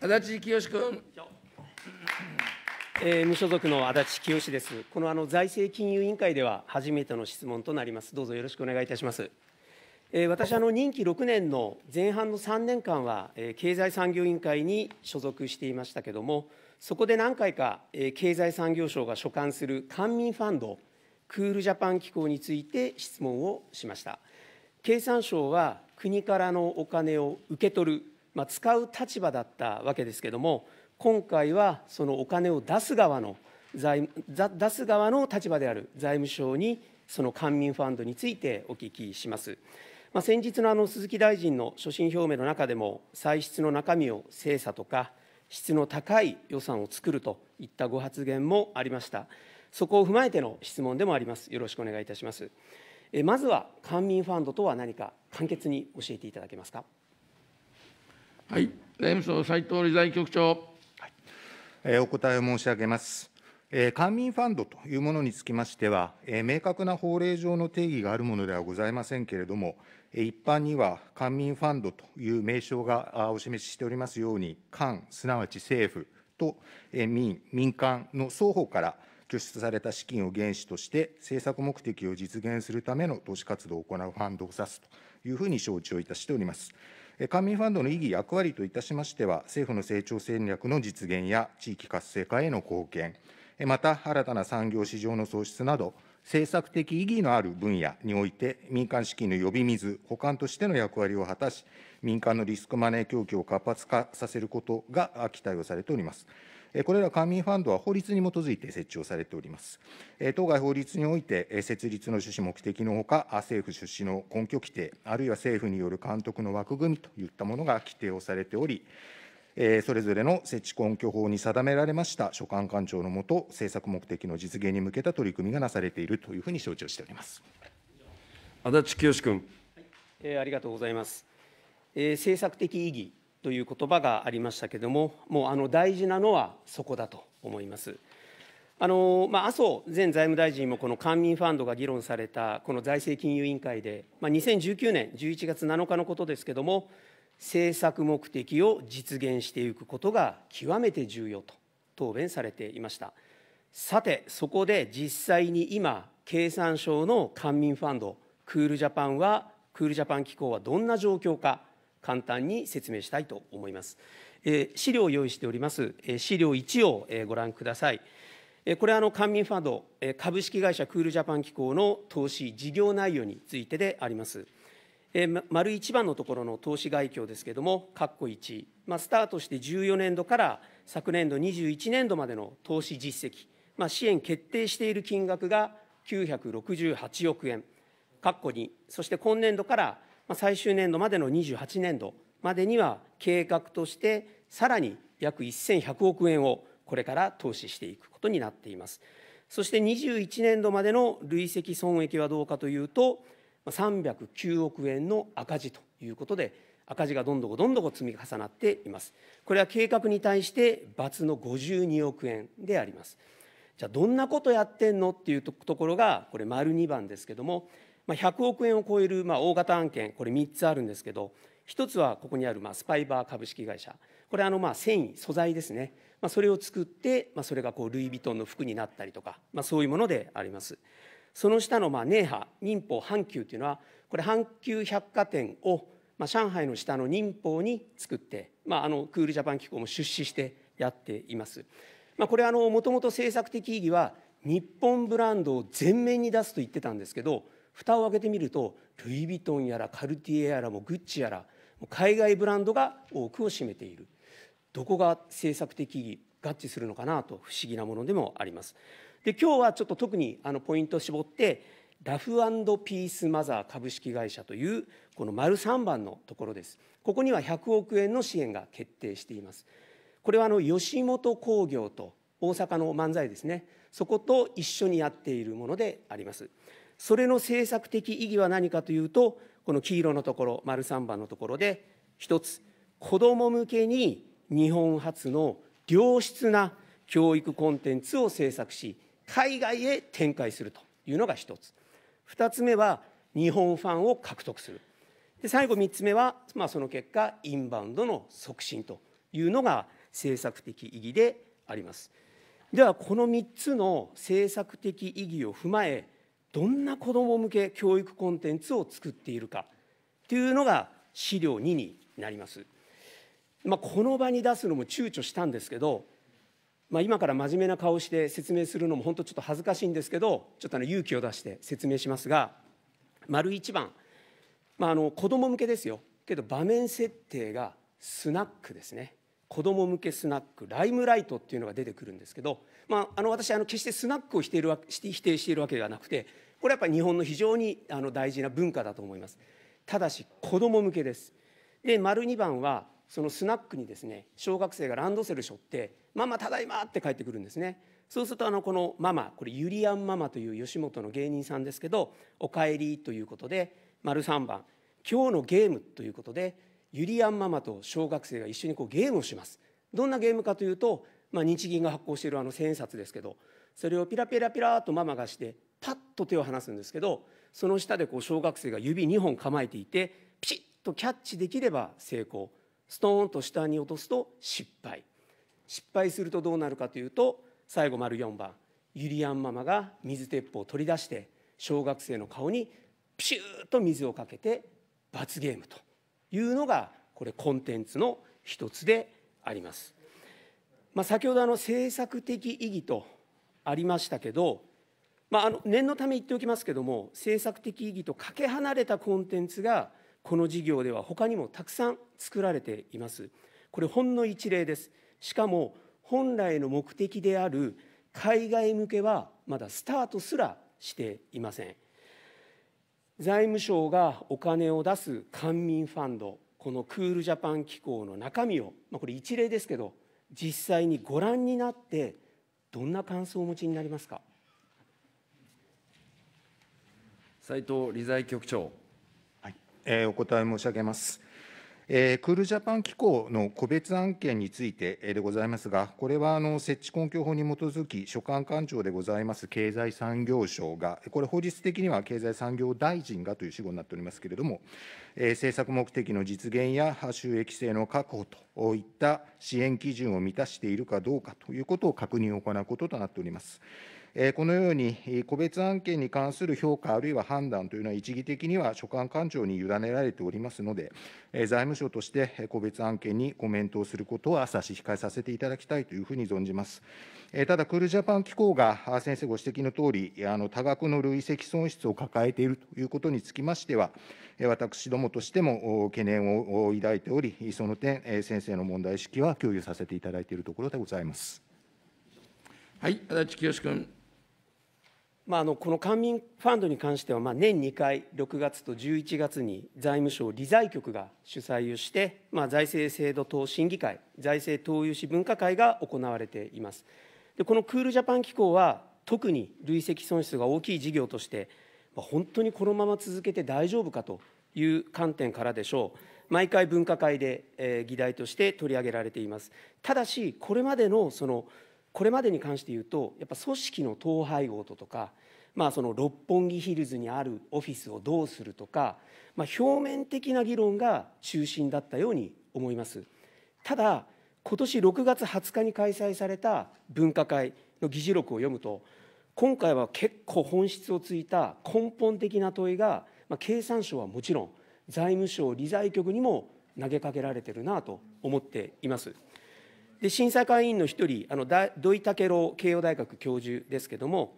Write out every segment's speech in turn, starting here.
足立清君。えー、無所属の足立清です。このあの財政金融委員会では初めての質問となります。どうぞよろしくお願いいたします。えー、私あの任期6年の前半の3年間は、えー、経済産業委員会に所属していましたけれども、そこで何回か、えー、経済産業省が所管する官民ファンドクールジャパン機構について質問をしました。経産省は国からのお金を受け取るまあ、使う立場だったわけですけども今回はそのお金を出す側の財出す側の立場である財務省にその官民ファンドについてお聞きします。まあ、先日のあの鈴木大臣の所信表明の中でも、歳出の中身を精査とか、質の高い予算を作るといったご発言もありました。そこを踏まえての質問でもあります。よろしくお願いいたします。えまずは、官民ファンドとは何か、簡潔に教えていただけますか。はい、財務省斉藤理財局長。お答えを申し上げます。官民ファンドというものにつきましては、明確な法令上の定義があるものではございませんけれども、一般には官民ファンドという名称がお示ししておりますように、官、すなわち政府と民、民間の双方から拠出された資金を原資として、政策目的を実現するための投資活動を行うファンドを指すというふうに承知をいたしております。官民ファンドの意義、役割といたしましては、政府の成長戦略の実現や地域活性化への貢献、また新たな産業市場の創出など、政策的意義のある分野において、民間資金の呼び水、補完としての役割を果たし、民間のリスクマネー供給を活発化させることが期待をされております。これら官民ファンドは法律に基づいて設置をされております。当該法律において、設立の趣旨、目的のほか、政府出資の根拠規定、あるいは政府による監督の枠組みといったものが規定をされており、それぞれの設置根拠法に定められました所管官庁のもと、政策目的の実現に向けた取り組みがなされているというふうに承知をしております足立清君、はいえー。ありがとうございます。え政策的意義という言葉がありましたけれども、もうあの大事なのはそこだと思います。あのまあ、麻生前財務大臣もこの官民ファンドが議論されたこの財政金融委員会で、まあ、2019年11月7日のことですけれども、政策目的を実現していくことが極めて重要と答弁されていました。さて、そこで実際に今、経産省の官民ファンド、クールジャパンは、クールジャパン機構はどんな状況か、簡単に説明したいと思います。え資料を用意しております、え資料1を、えご覧ください。えこれはあの官民ファンド、え株式会社クールジャパン機構の投資事業内容についてであります。えー、丸1番のところの投資概況ですけれども、括弧1、まあ、スタートして14年度から昨年度21年度までの投資実績、まあ、支援決定している金額が968億円、括弧2、そして今年度から最終年度までの28年度までには計画としてさらに約1100億円をこれから投資していくことになっています。そして21年度までの累積損益はどうかというと、309億円の赤字ということで、赤字がどんどこどんどこ積み重なっています。これは計画に対して罰の52億円であります。じゃあ、どんなことやってんのっていうところが、これ、丸2番ですけども、まあ、100億円を超えるまあ大型案件、これ3つあるんですけど、1つはここにあるまあスパイバー株式会社、これあのまあ繊維、素材ですね、まあ、それを作って、まあ、それがこうルイ・ヴィトンの服になったりとか、まあ、そういうものであります。その下のまあ寧波、民法阪急というのは、これ、阪急百貨店をまあ上海の下の民法に作って、まあ、あのクールジャパン機構も出資してやっています。まあ、これあの、もともと政策的意義は、日本ブランドを前面に出すと言ってたんですけど、蓋を開けてみるとルイ・ヴィトンやらカルティエやらもグッチやら海外ブランドが多くを占めているどこが政策的合致するのかなと不思議なものでもありますで今日はちょっと特にあのポイントを絞ってラフピースマザー株式会社というこの丸3番のところですここには100億円の支援が決定していますこれはあの吉本興業と大阪の漫才ですねそこと一緒にやっているものでありますそれの政策的意義は何かというと、この黄色のところ、丸3番のところで、一つ、子ども向けに日本初の良質な教育コンテンツを制作し、海外へ展開するというのが一つ。二つ目は、日本ファンを獲得する。で最後3つ目は、まあ、その結果インバウンドの促進というのが政策的意義でありますではこの3つの政策的意義を踏まえどんな子ども向け教育コンテンツを作っているかというのが資料2になります。まあ、この場に出すのも躊躇したんですけど、まあ、今から真面目な顔して説明するのも本当ちょっと恥ずかしいんですけどちょっとあの勇気を出して説明しますが丸一番、まあ、あの子ども向けですよけど場面設定がスナックですね子ども向けスナックライムライトっていうのが出てくるんですけど、まあ、あの私あの決してスナックを否定るして否定しているわけではなくてこれはやっぱり日本の非常にあの大事な文化だと思いますただし子ども向けですで丸2番はそのスナックにですね小学生がランドセル背負って「ママただいま」って帰ってくるんですねそうするとあのこのママこれゆりやんママという吉本の芸人さんですけど「おかえり」ということで丸3番「今日のゲーム」ということでゆりやんママと小学生が一緒にこうゲームをしますどんなゲームかというと、まあ、日銀が発行しているあの千円札ですけどそれをピラピラピラとママがしてパッと手を離すんですけどその下でこう小学生が指2本構えていてピシッとキャッチできれば成功ストーンと下に落とすと失敗失敗するとどうなるかというと最後丸4番ゆりやんママが水鉄砲を取り出して小学生の顔にピシューと水をかけて罰ゲームというのがこれコンテンツの一つであります。まあ、先ほどあの政策的意義とありましたけど、まあ、あの念のため言っておきますけども政策的意義とかけ離れたコンテンツがこの事業では他にもたくさん作られています。これほんの一例です。しかも本来の目的である海外向けはまだスタートすらしていません。財務省がお金を出す官民ファンドこのクールジャパン機構の中身を、まあ、これ一例ですけど実際にご覧になってどんな感想をお持ちになりますか斉藤理財局長、はいえー、お答え申し上げますえー、クールジャパン機構の個別案件についてでございますが、これはあの設置根拠法に基づき、所管官庁でございます経済産業省が、これ、法律的には経済産業大臣がという主語になっておりますけれども、えー、政策目的の実現や収益性の確保といった支援基準を満たしているかどうかということを確認を行うこととなっております。このように個別案件に関する評価あるいは判断というのは一義的には所管官庁に委ねられておりますので、財務省として個別案件にコメントをすることは差し控えさせていただきたいというふうに存じます。ただ、クールジャパン機構が先生ご指摘のとおり、多額の累積損失を抱えているということにつきましては、私どもとしても懸念を抱いており、その点、先生の問題意識は共有させていただいているところでございます。はい、足立清君。まあ、あのこの官民ファンドに関しては、まあ、年2回、6月と11月に財務省理財局が主催をして、まあ、財政制度等審議会、財政投融資分科会が行われています。でこのクールジャパン機構は、特に累積損失が大きい事業として、まあ、本当にこのまま続けて大丈夫かという観点からでしょう、毎回分科会で、えー、議題として取り上げられています。ただし、これまでのそのこれまでに関して言うとやっぱ組織の統廃合ととか、まあ、その六本木ヒルズにあるオフィスをどうするとか、まあ、表面的な議論が中心だったように思います。ただ今年6月20日に開催された分科会の議事録を読むと今回は結構本質をついた根本的な問いが、まあ、経産省はもちろん財務省理財局にも投げかけられてるなと思っています。で審査会委員の一人あの土井武郎慶応大学教授ですけれども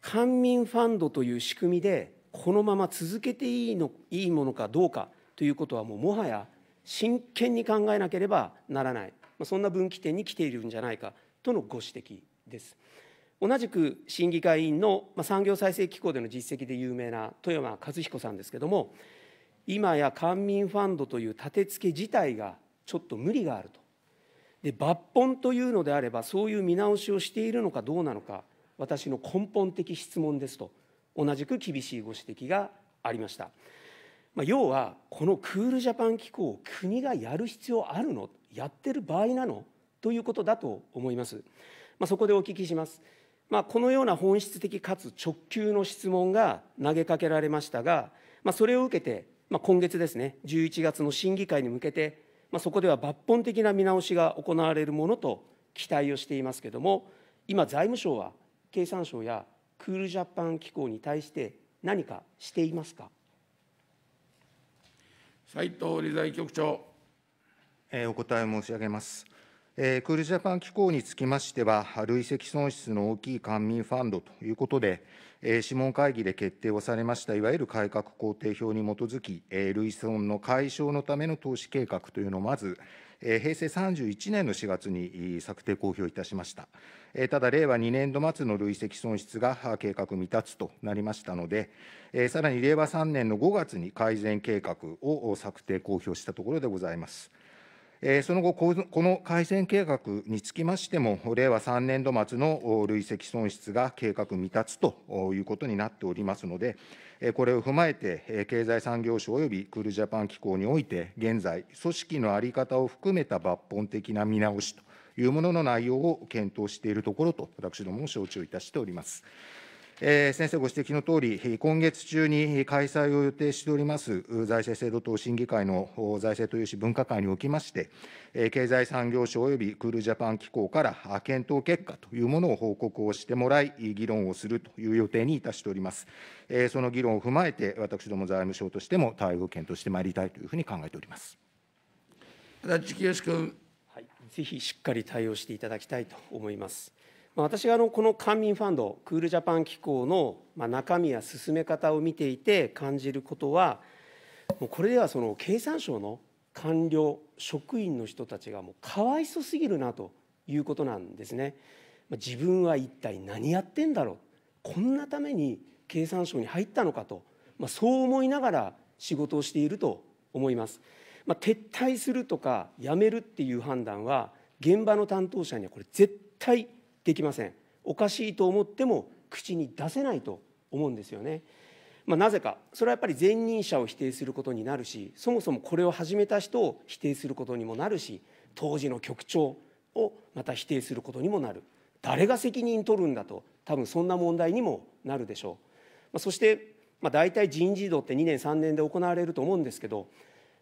官民ファンドという仕組みでこのまま続けていいのいいものかどうかということはもうもはや真剣に考えなければならない、まあ、そんな分岐点に来ているんじゃないかとのご指摘です。同じく審議会委員の産業再生機構での実績で有名な富山和彦さんですけれども今や官民ファンドという立て付け自体がちょっと無理があるとで抜本というのであればそういう見直しをしているのかどうなのか私の根本的質問ですと同じく厳しいご指摘がありました、まあ、要はこのクールジャパン機構を国がやる必要あるのやってる場合なのということだと思います、まあ、そこでお聞きします、まあ、このような本質的かつ直球の質問が投げかけられましたが、まあ、それを受けて、まあ、今月ですね11月の審議会に向けてまあ、そこでは抜本的な見直しが行われるものと期待をしていますけれども、今、財務省は経産省やクールジャパン機構に対して何かしていますか斉藤理財局長、えー。お答え申し上げます。クールジャパン機構につきましては、累積損失の大きい官民ファンドということで、諮問会議で決定をされました、いわゆる改革工程表に基づき、累損の解消のための投資計画というのをまず、平成31年の4月に策定公表いたしました。ただ、令和2年度末の累積損失が計画未達となりましたので、さらに令和3年の5月に改善計画を策定公表したところでございます。その後、この改善計画につきましても、令和3年度末の累積損失が計画未達ということになっておりますので、これを踏まえて、経済産業省およびクールジャパン機構において、現在、組織の在り方を含めた抜本的な見直しというものの内容を検討しているところと、私どもも承知をいたしております。先生ご指摘のとおり、今月中に開催を予定しております財政制度等審議会の財政投融資分科会におきまして、経済産業省およびクールジャパン機構から検討結果というものを報告をしてもらい、議論をするという予定にいたしております。その議論を踏まえて、私ども財務省としても対応を検討してまいりたいというふうに考えております。足立清君。はい、ぜひしっかり対応していただきたいと思います。私があのこの官民ファンドクールジャパン機構のま中身や進め方を見ていて感じることはもうこれではその経産省の官僚職員の人たちがもうかわいそすぎるなということなんですね。自分は一体何やってんだろうこんなために経産省に入ったのかと、まあ、そう思いながら仕事をしていると思います。まあ、撤退するとか辞めるっていう判断は現場の担当者にはこれ絶対できませんおかしいと思っても口に出せないと思うんですよね、まあ、なぜかそれはやっぱり前任者を否定することになるしそもそもこれを始めた人を否定することにもなるし当時の局長をまた否定することにもなる誰が責任取るんだと多分そんな問題にもなるでしょう、まあ、そして、まあ、大体人事異動って2年3年で行われると思うんですけど、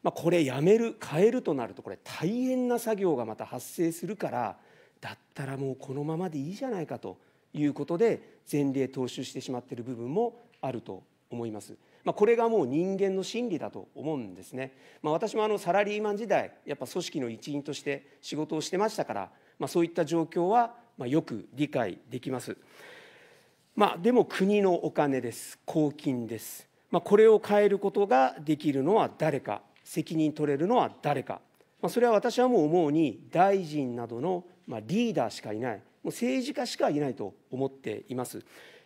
まあ、これやめる変えるとなるとこれ大変な作業がまた発生するからだったらもうこのままでいいじゃないかということで前例踏襲してしまっている部分もあると思います。まあ、これがもう人間の心理だと思うんですね。まあ、私もあのサラリーマン時代やっぱ組織の一員として仕事をしてましたから、まあ、そういった状況はまあよく理解できます。まあ、でも国のお金です、公金です。まあ、これを変えることができるのは誰か、責任取れるのは誰か、まあ、それは私はもう思うに、大臣などのまあ、リーダーしかいないもう政治家しかいないと思っています。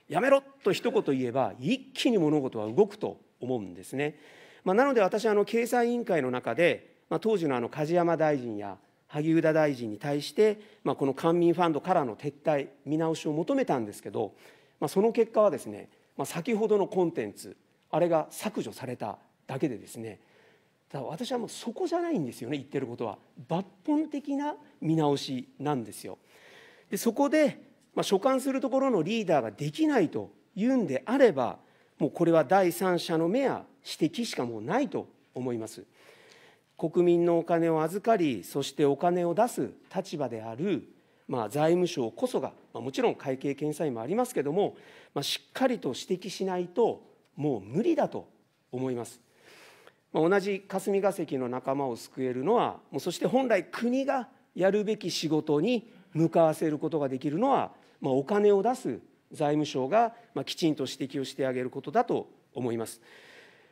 やめろと一言言えば一気に物事は動くと思うんですね。まあ、なので私あの経済委員会の中で、まあ、当時のあの梶山大臣や萩生田大臣に対して、まあ、この官民ファンドからの撤退見直しを求めたんですけど、まあ、その結果はですね、まあ、先ほどのコンテンツあれが削除されただけでですねただ私はもうそこじゃないんですよね言ってることは抜本的な見直しなんですよ。でそこで、まあ、所管するところのリーダーができないというんであればもうこれは第三者の目や指摘しかもうないと思います。国民のお金を預かりそしてお金を出す立場である、まあ、財務省こそが、まあ、もちろん会計検査院もありますけども、まあ、しっかりと指摘しないともう無理だと思います。同じ霞が関の仲間を救えるのはそして本来国がやるべき仕事に向かわせることができるのは、まあ、お金を出す財務省が、まあ、きちんと指摘をしてあげることだと思います。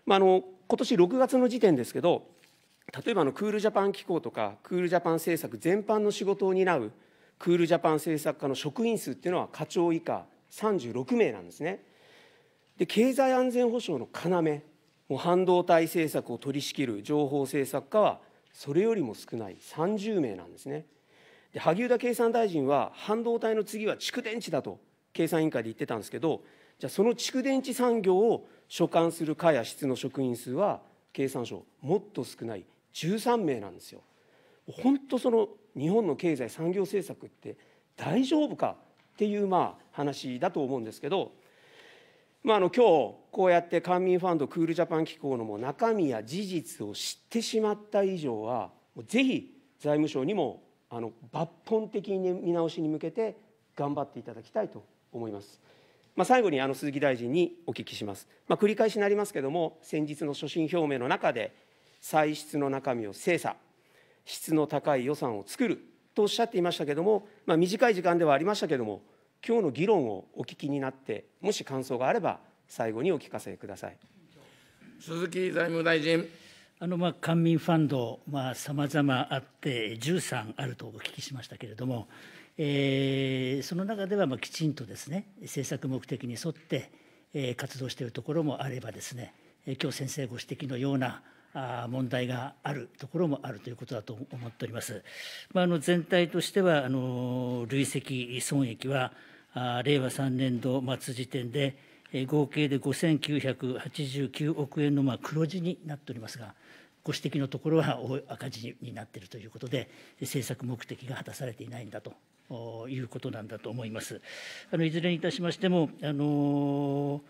まあ、あの今年6月の時点ですけど例えばのクールジャパン機構とかクールジャパン政策全般の仕事を担うクールジャパン政策課の職員数っていうのは課長以下36名なんですね。で経済安全保障の要もう半導体政策を取り仕切る情報政策課はそれよりも少ない30名なんですね。で萩生田経産大臣は半導体の次は蓄電池だと経産委員会で言ってたんですけどじゃあその蓄電池産業を所管する課や室の職員数は経産省もっと少ない13名なんですよ。本当その日本の経済産業政策って大丈夫かっていうまあ話だと思うんですけどまあ、あの今日こうやって官民ファンドクールジャパン機構のも中身や事実を知ってしまった以上はぜひ財務省にもあの抜本的に見直しに向けて頑張っていただきたいと思います。まあ、最後にあの鈴木大臣にお聞きします。まあ、繰り返しになりますけれども、先日の所信表明の中で、歳出の中身を精査、質の高い予算を作るとおっしゃっていましたけれども、まあ、短い時間ではありましたけれども、今日の議論をお聞きになってもし感想があれば最後にお聞かせください鈴木財務大臣あのまあ官民ファンドさまざ、まあって13あるとお聞きしましたけれども、えー、その中ではまあきちんとですね政策目的に沿って、え活動しているところもあればですね今日先生ご指摘のような問題があるところもあるということだと思っております。まあ、あの全体としてはあの累積損益は令和3年度末時点で合計で5989億円のまあ黒字になっておりますが、ご指摘のところは 赤字になっているということで、政策目的が果たされていないんだということなんだと思います。あのいずれにいたしましても、あの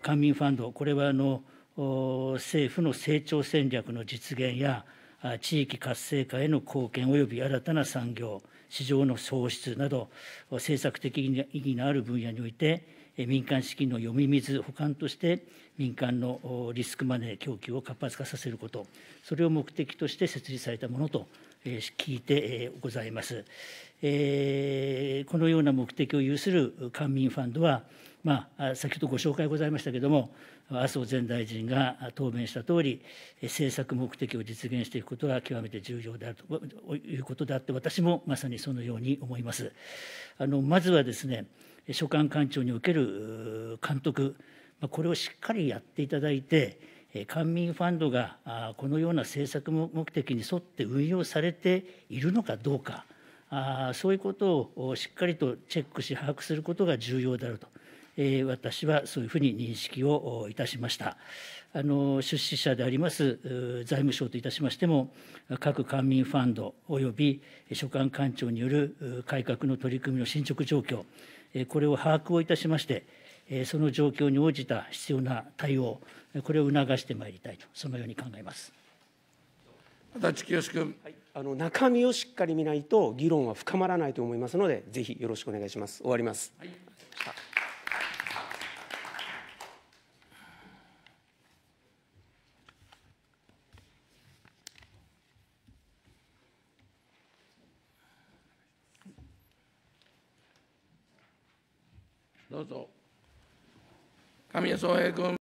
官民ファンド、これはあの政府の成長戦略の実現や地域活性化への貢献及び新たな産業、市場の創出など、政策的意義のある分野において、民間資金の読み水補完として、民間のリスクマネー供給を活発化させること、それを目的として設立されたものと聞いてございます。このような目的を有する官民ファンドは、まあ、先ほどご紹介ございましたけれども、麻生前大臣が答弁したとおり、政策目的を実現していくことが極めて重要であるということであって、私もまさにそのように思います。あのまずはですね、所管官庁における監督、これをしっかりやっていただいて、官民ファンドがこのような政策目的に沿って運用されているのかどうか、そういうことをしっかりとチェックし、把握することが重要であると。え私はそういうふうに認識をいたしました。あの出資者であります財務省といたしましても、各官民ファンドおよび所管官庁による改革の取り組みの進捗状況、これを把握をいたしまして、その状況に応じた必要な対応、これを促してまいりたいと、そのように考えます。足立清君、はい、あの中身をしっかり見ないと議論は深まらないと思いますので、ぜひよろしくお願いします。終わります。はい y eso es